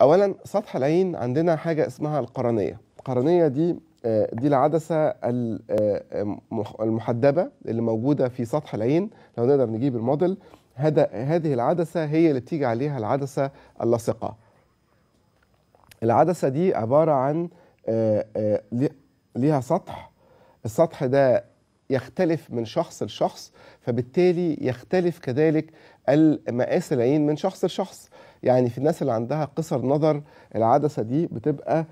اولا سطح العين عندنا حاجه اسمها القرنيه القرنيه دي آه، دي العدسة آه، المحدبة اللي موجودة في سطح العين لو نقدر نجيب الموديل هذه العدسة هي اللي بتيجي عليها العدسة اللاصقة العدسة دي عبارة عن آه، ليها سطح السطح ده يختلف من شخص لشخص فبالتالي يختلف كذلك المقاس العين من شخص لشخص يعني في الناس اللي عندها قصر نظر العدسة دي بتبقى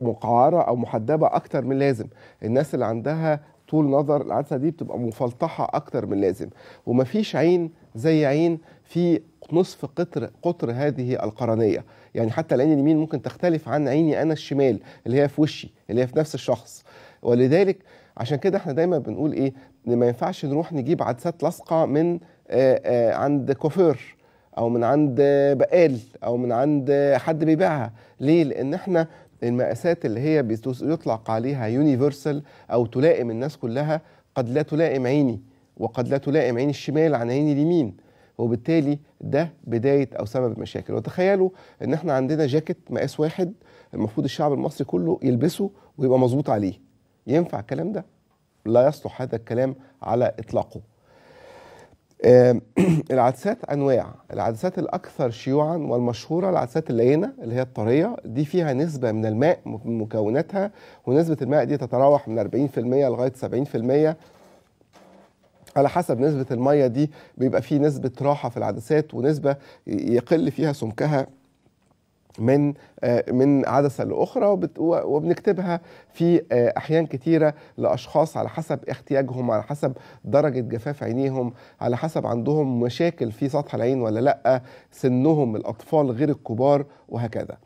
مقعرة أو محدبة أكتر من لازم الناس اللي عندها طول نظر العدسة دي بتبقى مفلطحة أكتر من لازم ومفيش عين زي عين في نصف قطر قطر هذه القرنية يعني حتى العين اليمين ممكن تختلف عن عيني أنا الشمال اللي هي في وشي اللي هي في نفس الشخص ولذلك عشان كده احنا دايما بنقول ايه ما ينفعش نروح نجيب عدسات لاصقه من آه، آه، عند كوفير او من عند بقال او من عند حد بيبيعها ليه لان احنا المقاسات اللي هي بيطلق عليها يونيفرسال او تلائم الناس كلها قد لا تلائم عيني وقد لا تلائم عين الشمال عن عيني اليمين وبالتالي ده بدايه او سبب المشاكل وتخيلوا ان احنا عندنا جاكيت مقاس واحد المفروض الشعب المصري كله يلبسه ويبقى مظبوط عليه ينفع الكلام ده لا يصلح هذا الكلام على اطلاقه العدسات انواع العدسات الاكثر شيوعا والمشهوره العدسات اللينه اللي هي الطريه دي فيها نسبه من الماء من مكوناتها ونسبه الماء دي تتراوح من 40% لغايه 70% على حسب نسبة المية دي بيبقى فيه نسبة راحة في العدسات ونسبة يقل فيها سمكها من آه، من عدسه لاخرى وبنكتبها في آه، احيان كثيره لاشخاص على حسب احتياجهم على حسب درجه جفاف عينيهم على حسب عندهم مشاكل في سطح العين ولا لا سنهم الاطفال غير الكبار وهكذا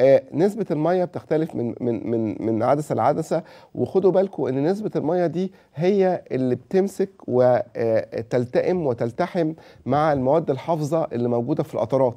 آه، نسبة المية بتختلف من من من من عدسة لعدسة وخدوا بالكم ان نسبة المية دي هي اللي بتمسك وتلتئم وتلتحم مع المواد الحافظة اللي موجودة في القطرات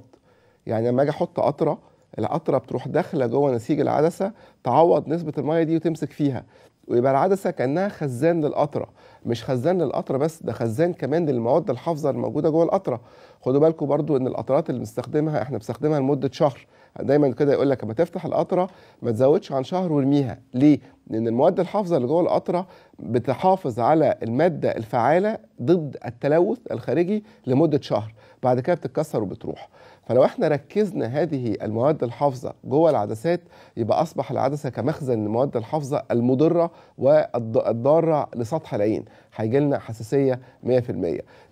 يعني لما اجي احط قطره القطره بتروح داخله جوه نسيج العدسه تعوض نسبه الميه دي وتمسك فيها ويبقى العدسه كانها خزان للقطره مش خزان للقطره بس ده خزان كمان للمواد الحافظه الموجوده جوه القطره خدوا بالكم برضو ان القطرات اللي بنستخدمها احنا بنستخدمها لمده شهر دايما كده يقول لك لما تفتح القطره ما تزودش عن شهر وارميها ليه لان المواد الحافظه اللي جوه القطره بتحافظ على الماده الفعاله ضد التلوث الخارجي لمده شهر بعد كده بتتكسر وبتروح فلو احنا ركزنا هذه المواد الحافظه جوه العدسات يبقى اصبح العدسه كمخزن للمواد الحافظه المضره والضاره لسطح العين هيجي لنا حساسيه 100%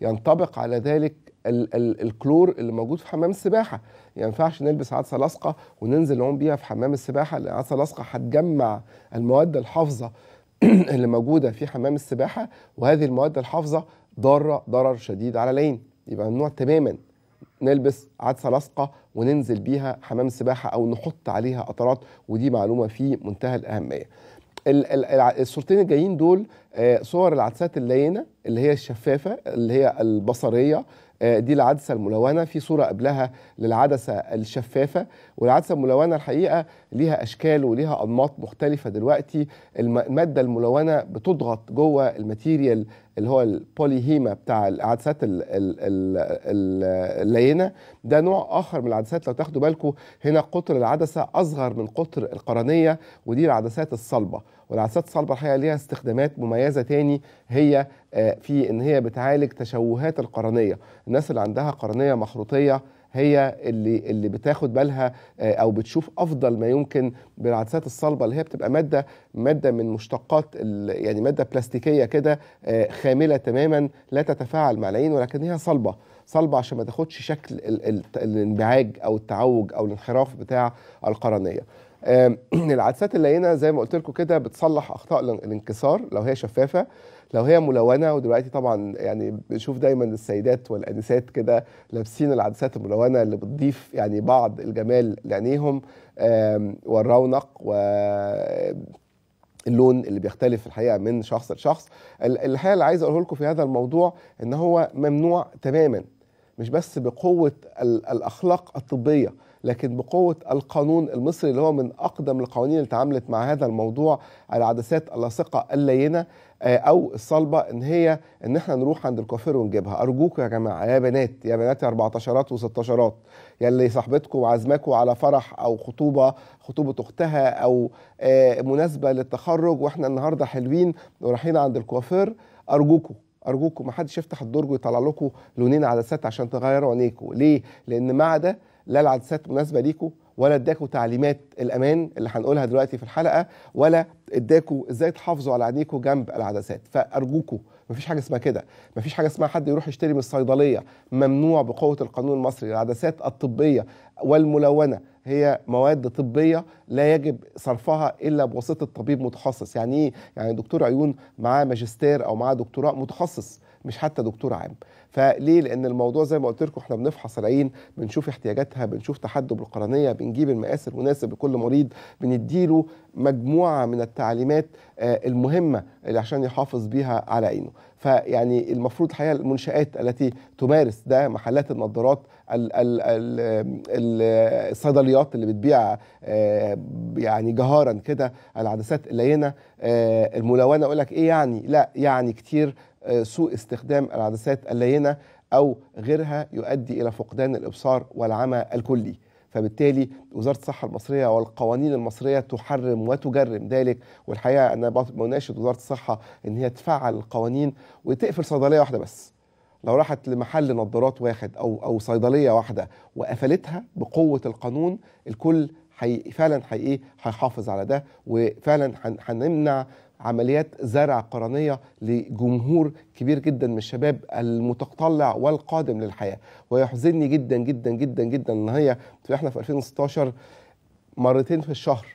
ينطبق على ذلك ال ال الكلور اللي موجود في حمام السباحه ما يعني ينفعش نلبس عدسه لاصقه وننزل نعوم بيها في حمام السباحه لان العدسه اللاصقه هتجمع المواد الحافظه اللي موجوده في حمام السباحه وهذه المواد الحافظه ضاره ضرر شديد على العين يبقى ممنوع تماما نلبس عدسه لاصقه وننزل بيها حمام السباحه او نحط عليها قطرات ودي معلومه في منتهى الاهميه الصورتين الجايين دول آه، صور العدسات اللينه اللي هي الشفافه اللي هي البصريه آه، دي العدسه الملونه في صوره قبلها للعدسه الشفافه والعدسه الملونه الحقيقه ليها اشكال وليها انماط مختلفه دلوقتي الماده الملونه بتضغط جوه الماتيريال اللي هو البوليهيما بتاع العدسات اللينه ده نوع اخر من العدسات لو تاخدوا بالكم هنا قطر العدسه اصغر من قطر القرنيه ودي العدسات الصلبه والعدسات الصلبه الحقيقه ليها استخدامات مميزه تاني هي آه، في ان هي بتعالج تشوهات القرنيه الناس اللي عندها قرنيه مخروطيه هي اللي اللي بتاخد بالها آه، او بتشوف افضل ما يمكن بالعدسات الصلبه اللي هي بتبقى ماده ماده من مشتقات يعني ماده بلاستيكيه كده آه، خامله تماما لا تتفاعل مع العين ولكن هي صلبه صلبه عشان ما تاخدش شكل الانبعاج او التعوج او الانحراف بتاع القرنيه العدسات اللينه زي ما قلت لكم كده بتصلح اخطاء الانكسار لو هي شفافه لو هي ملونه ودلوقتي طبعا يعني بنشوف دايما السيدات والانسات كده لابسين العدسات الملونه اللي بتضيف يعني بعض الجمال لعينيهم والرونق و اللون اللي بيختلف الحقيقه من شخص لشخص الحقيقه اللي عايز اقوله لكم في هذا الموضوع ان هو ممنوع تماما مش بس بقوه الاخلاق الطبيه لكن بقوة القانون المصري اللي هو من أقدم القوانين اللي تعاملت مع هذا الموضوع العدسات اللاصقة اللينة آه، او الصلبه ان هي ان احنا نروح عند الكوافير ونجيبها ارجوكوا يا جماعه يا بنات يا بنات 14 و16 يلي صاحبتكم وعزمكم على فرح او خطوبه خطوبه اختها او آه، مناسبه للتخرج واحنا النهارده حلوين ورايحين عند الكوافير ارجوكوا ارجوكوا ما حدش يفتح الدرج ويطلع لكم لونين عدسات عشان تغيروا عينيكم ليه لان مع ده لا العدسات مناسبه ليكم ولا اداكوا تعليمات الامان اللي هنقولها دلوقتي في الحلقه ولا اداكوا ازاي تحافظوا على عينيكوا جنب العدسات فارجوكوا مفيش حاجه اسمها كده مفيش حاجه اسمها حد يروح يشتري من الصيدليه ممنوع بقوه القانون المصري العدسات الطبيه والملونه هي مواد طبيه لا يجب صرفها الا بواسطه طبيب متخصص يعني ايه يعني دكتور عيون معاه ماجستير او معاه دكتوراه متخصص مش حتى دكتور عام فليه لان الموضوع زي ما قلت لكم احنا بنفحص العين بنشوف احتياجاتها بنشوف تحدب القرنيه بنجيب المقاس المناسب لكل مريض بنديله مجموعه من التعليمات آه، المهمه اللي عشان يحافظ بيها على عينه فيعني المفروض الحقيقه المنشات التي تمارس ده محلات النظارات الصيدليات اللي بتبيع آه، يعني جهارا كده العدسات اللينه آه، الملونه اقول لك ايه يعني لا يعني كتير سوء استخدام العدسات اللينه او غيرها يؤدي الى فقدان الابصار والعمى الكلي فبالتالي وزاره الصحه المصريه والقوانين المصريه تحرم وتجرم ذلك والحقيقه انا بناشد وزاره الصحه ان هي تفعل القوانين وتقفل صيدليه واحده بس لو راحت لمحل نظارات واحد او او صيدليه واحده وقفلتها بقوه القانون الكل حي فعلا حي ايه هيحافظ على ده وفعلا هنمنع عمليات زرع قرنية لجمهور كبير جدا من الشباب المتطلع والقادم للحياة ويحزنني جدا جدا جدا جدا ان هي احنا في 2016 مرتين في الشهر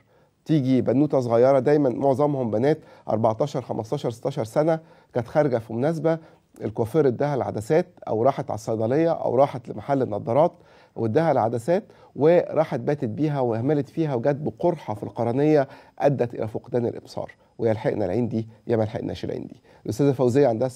تيجي بنوته صغيره دايما معظمهم بنات 14 15 16 سنه كانت خارجه في مناسبه الكوافير اداها العدسات او راحت على الصيدليه او راحت لمحل النضارات واداها العدسات وراحت باتت بيها واهملت فيها وجت بقرحه في القرنيه ادت الى فقدان الابصار ويلحقنا العين دي يا ما لحقناش العين دي الاستاذه فوزيه عندها